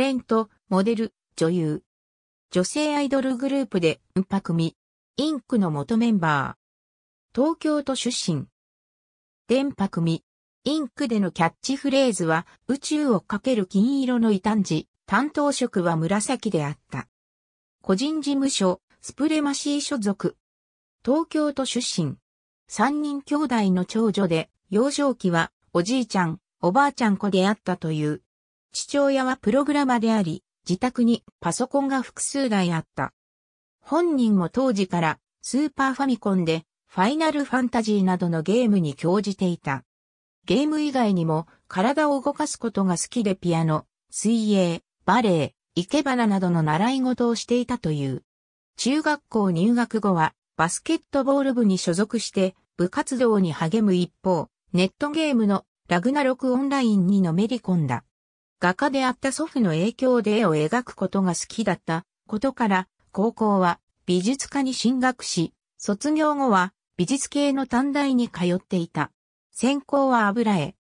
レント、モデル、女優。女性アイドルグループで、うんぱ組。インクの元メンバー。東京都出身。電波組。インクでのキャッチフレーズは、宇宙をかける金色の異端児、担当色は紫であった。個人事務所、スプレマシー所属。東京都出身。三人兄弟の長女で、幼少期は、おじいちゃん、おばあちゃん子であったという、父親はプログラマであり、自宅にパソコンが複数台あった。本人も当時からスーパーファミコンでファイナルファンタジーなどのゲームに興じていた。ゲーム以外にも体を動かすことが好きでピアノ、水泳、バレエ、生け花などの習い事をしていたという。中学校入学後はバスケットボール部に所属して部活動に励む一方、ネットゲームのラグナロクオンラインにのめり込んだ。画家であった祖父の影響で絵を描くことが好きだったことから、高校は美術科に進学し、卒業後は美術系の短大に通っていた。専攻は油絵。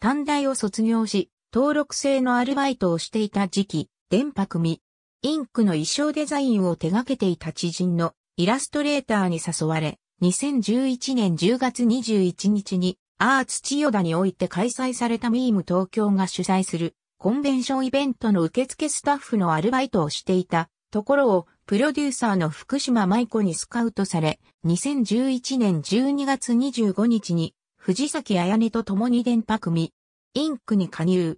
短大を卒業し、登録制のアルバイトをしていた時期、電波組。インクの衣装デザインを手掛けていた知人のイラストレーターに誘われ、2011年10月21日にアーツ千代田において開催されたミーム東京が主催するコンベンションイベントの受付スタッフのアルバイトをしていたところをプロデューサーの福島舞子にスカウトされ、2011年12月25日に藤崎彩音と共に電波組、インクに加入。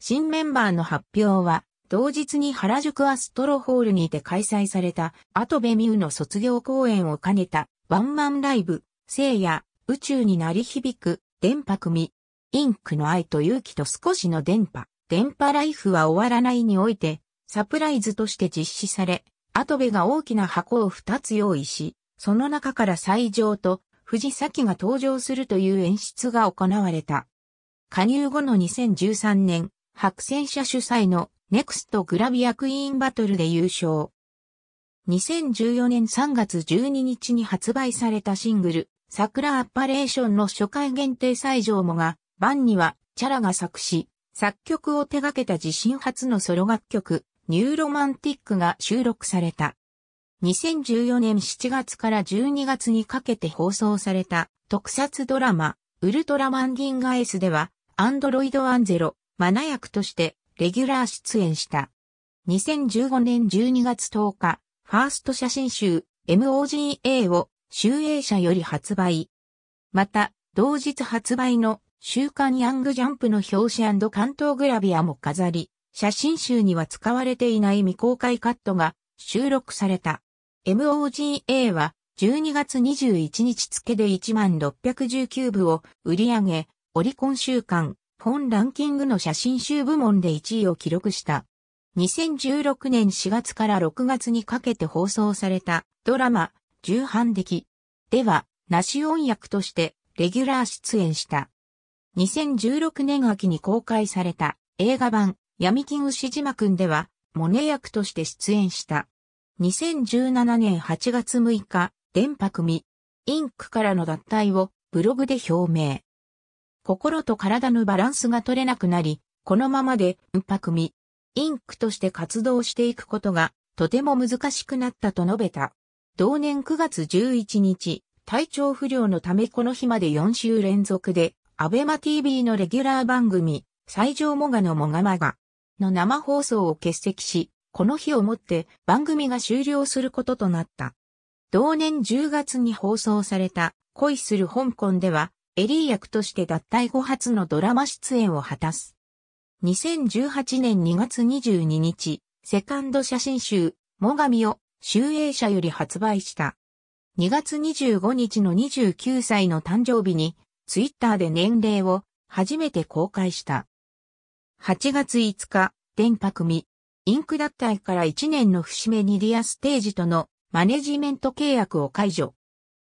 新メンバーの発表は、同日に原宿アストロホールにて開催された、後部ューの卒業公演を兼ねた、ワンマンライブ、聖夜、宇宙に鳴り響く、電波組、インクの愛と勇気と少しの電波。電波ライフは終わらないにおいて、サプライズとして実施され、アトベが大きな箱を2つ用意し、その中から斎場と藤崎が登場するという演出が行われた。加入後の2013年、白戦車主催のネクストグラビアクイーンバトルで優勝。2014年3月12日に発売されたシングル、桜アッパレーションの初回限定斎場もが、バンには、チャラが作詞、作曲を手掛けた自身初のソロ楽曲、ニューロマンティックが収録された。2014年7月から12月にかけて放送された特撮ドラマ、ウルトラマンギンガエスでは、アンドロイドアンゼロ、マナ役としてレギュラー出演した。2015年12月10日、ファースト写真集 MOGA を集英社より発売。また、同日発売の週刊ヤングジャンプの表紙関東グラビアも飾り、写真集には使われていない未公開カットが収録された。MOGA は12月21日付で1619部を売り上げ、オリコン週刊、本ランキングの写真集部門で1位を記録した。2016年4月から6月にかけて放送されたドラマ、重版的。では、ナシ音役としてレギュラー出演した。2016年秋に公開された映画版闇金牛島くんでは、モネ役として出演した。2017年8月6日、電波組、インクからの脱退をブログで表明。心と体のバランスが取れなくなり、このままで、電波組、インクとして活動していくことが、とても難しくなったと述べた。同年9月11日、体調不良のためこの日まで4週連続でアベマ TV のレギュラー番組、最上もがのもがまがの生放送を欠席し、この日をもって番組が終了することとなった。同年10月に放送された恋する香港では、エリー役として脱退後初のドラマ出演を果たす。2018年2月22日、セカンド写真集、もがみを、集英社より発売した。2月25日の29歳の誕生日に、ツイッターで年齢を初めて公開した。8月5日、電波組、インク脱退から1年の節目にリアステージとのマネジメント契約を解除。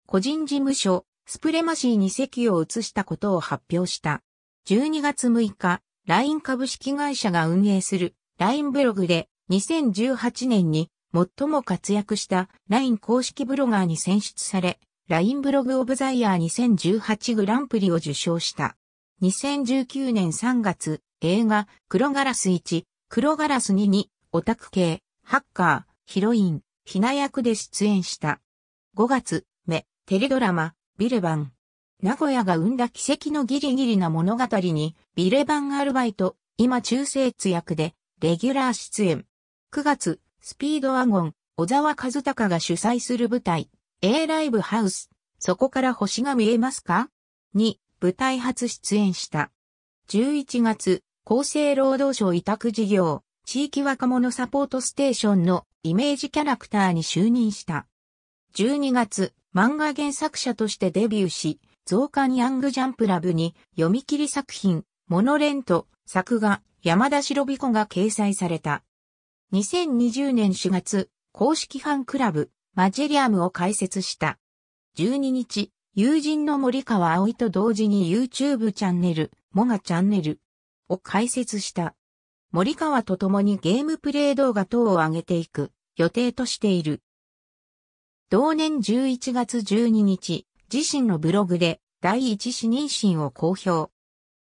個人事務所、スプレマシーに席を移したことを発表した。12月6日、LINE 株式会社が運営する LINE ブログで2018年に最も活躍した LINE 公式ブロガーに選出され、LINE ブログオブザイヤー2018グランプリを受賞した。2019年3月、映画、黒ガラス1、黒ガラス2に、オタク系、ハッカー、ヒロイン、ひな役で出演した。5月、目、テレドラマ、ビレバン。名古屋が生んだ奇跡のギリギリな物語に、ビレバンアルバイト、今中世通役で、レギュラー出演。9月、スピードワゴン、小沢和孝が主催する舞台、A ライブハウス、そこから星が見えますかに舞台初出演した。11月、厚生労働省委託事業、地域若者サポートステーションのイメージキャラクターに就任した。12月、漫画原作者としてデビューし、増刊ヤングジャンプラブに読み切り作品、モノレント、作画、山田白彦が掲載された。2020年4月、公式ファンクラブ、マジェリアムを開設した。12日、友人の森川葵と同時に YouTube チャンネル、モガチャンネルを開設した。森川と共にゲームプレイ動画等を上げていく予定としている。同年11月12日、自身のブログで第一子妊娠を公表。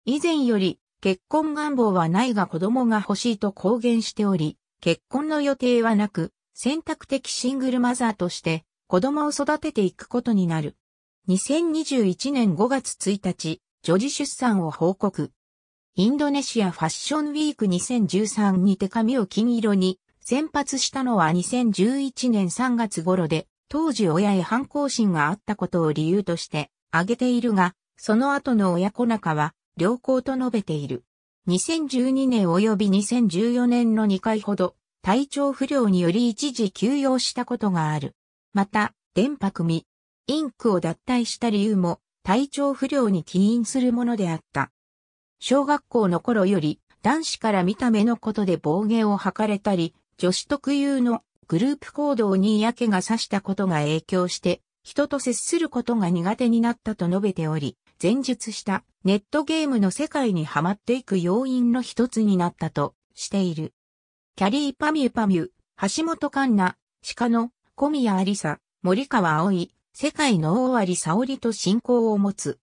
以前より結婚願望はないが子供が欲しいと公言しており、結婚の予定はなく、選択的シングルマザーとして子供を育てていくことになる。2021年5月1日、女児出産を報告。インドネシアファッションウィーク2013にて髪を金色に先発したのは2011年3月頃で、当時親へ反抗心があったことを理由として挙げているが、その後の親子仲は良好と述べている。2012年及び2014年の2回ほど体調不良により一時休養したことがある。また、電波組、インクを脱退した理由も体調不良に起因するものであった。小学校の頃より男子から見た目のことで暴言を吐かれたり、女子特有のグループ行動に嫌気がさしたことが影響して、人と接することが苦手になったと述べており、前述したネットゲームの世界にはまっていく要因の一つになったとしている。キャリーパミュパミュ、橋本環奈、鹿野、小宮ありさ、森川葵、世界の大割沙織と信仰を持つ。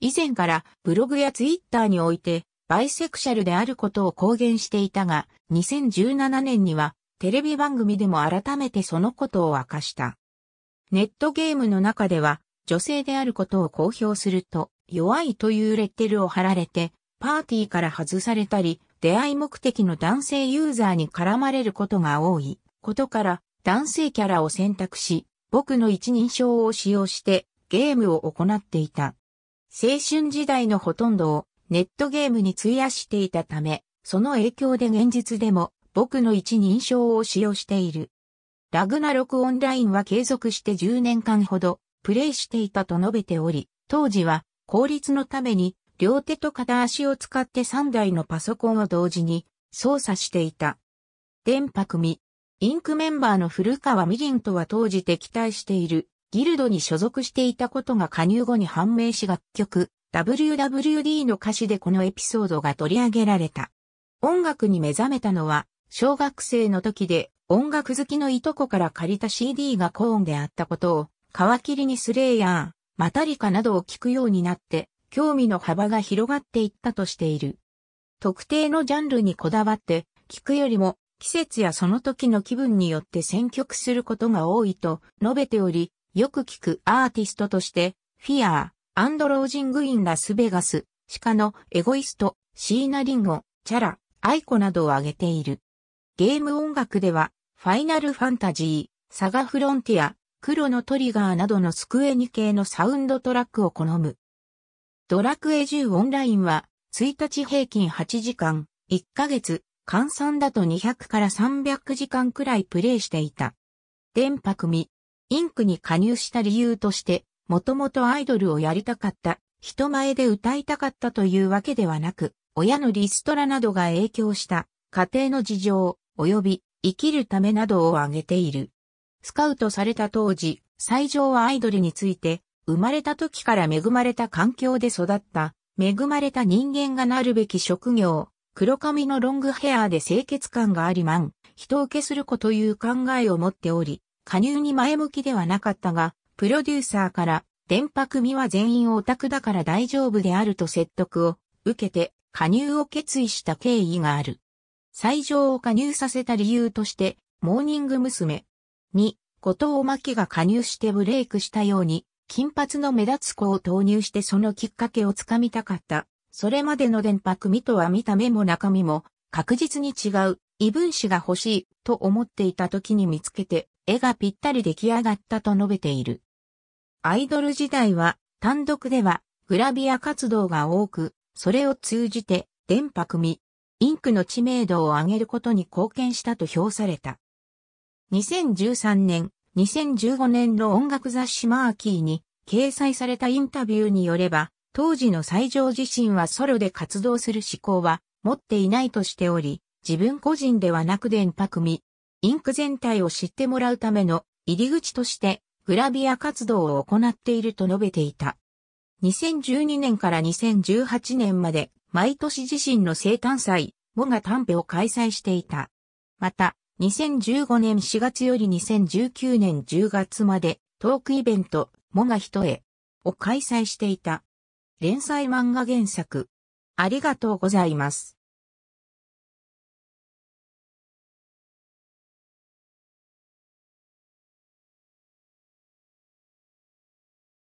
以前からブログやツイッターにおいて、バイセクシャルであることを公言していたが、2017年にはテレビ番組でも改めてそのことを明かした。ネットゲームの中では、女性であることを公表すると、弱いというレッテルを貼られて、パーティーから外されたり、出会い目的の男性ユーザーに絡まれることが多いことから男性キャラを選択し、僕の一人称を使用してゲームを行っていた。青春時代のほとんどをネットゲームに費やしていたため、その影響で現実でも僕の一人称を使用している。ラグナロクオンラインは継続して10年間ほどプレイしていたと述べており、当時は効率のために両手と片足を使って3台のパソコンを同時に操作していた。電波組、インクメンバーの古川みりんとは当時敵対しているギルドに所属していたことが加入後に判明し楽曲 WWD の歌詞でこのエピソードが取り上げられた。音楽に目覚めたのは小学生の時で音楽好きのいとこから借りた CD がコーンであったことを皮切りにスレイヤー、マタリカなどを聴くようになって興味の幅が広がっていったとしている。特定のジャンルにこだわって、聞くよりも、季節やその時の気分によって選曲することが多いと述べており、よく聞くアーティストとして、フィアー、アンドロージングインラスベガス、シカのエゴイスト、シーナリンゴ、チャラ、アイコなどを挙げている。ゲーム音楽では、ファイナルファンタジー、サガフロンティア、黒のトリガーなどのスクエニ系のサウンドトラックを好む。ドラクエ10オンラインは、1日平均8時間、1ヶ月、換算だと200から300時間くらいプレイしていた。電波組、インクに加入した理由として、もともとアイドルをやりたかった、人前で歌いたかったというわけではなく、親のリストラなどが影響した、家庭の事情、及び、生きるためなどを挙げている。スカウトされた当時、最上はアイドルについて、生まれた時から恵まれた環境で育った、恵まれた人間がなるべき職業、黒髪のロングヘアーで清潔感がありまん、人受けするこという考えを持っており、加入に前向きではなかったが、プロデューサーから、電波組は全員オタクだから大丈夫であると説得を受けて加入を決意した経緯がある。最上を加入させた理由として、モーニング娘。に、後藤真希が加入してブレイクしたように、金髪の目立つ子を投入してそのきっかけをつかみたかった。それまでの電波組とは見た目も中身も確実に違う異分子が欲しいと思っていた時に見つけて絵がぴったり出来上がったと述べている。アイドル時代は単独ではグラビア活動が多く、それを通じて電波組、インクの知名度を上げることに貢献したと評された。2013年、2015年の音楽雑誌マーキーに掲載されたインタビューによれば、当時の西条自身はソロで活動する思考は持っていないとしており、自分個人ではなく電波組、インク全体を知ってもらうための入り口としてグラビア活動を行っていると述べていた。2012年から2018年まで毎年自身の生誕祭、モガタンペを開催していた。また、2015年4月より2019年10月までトークイベント、もが人へを開催していた。連載漫画原作。ありがとうございます。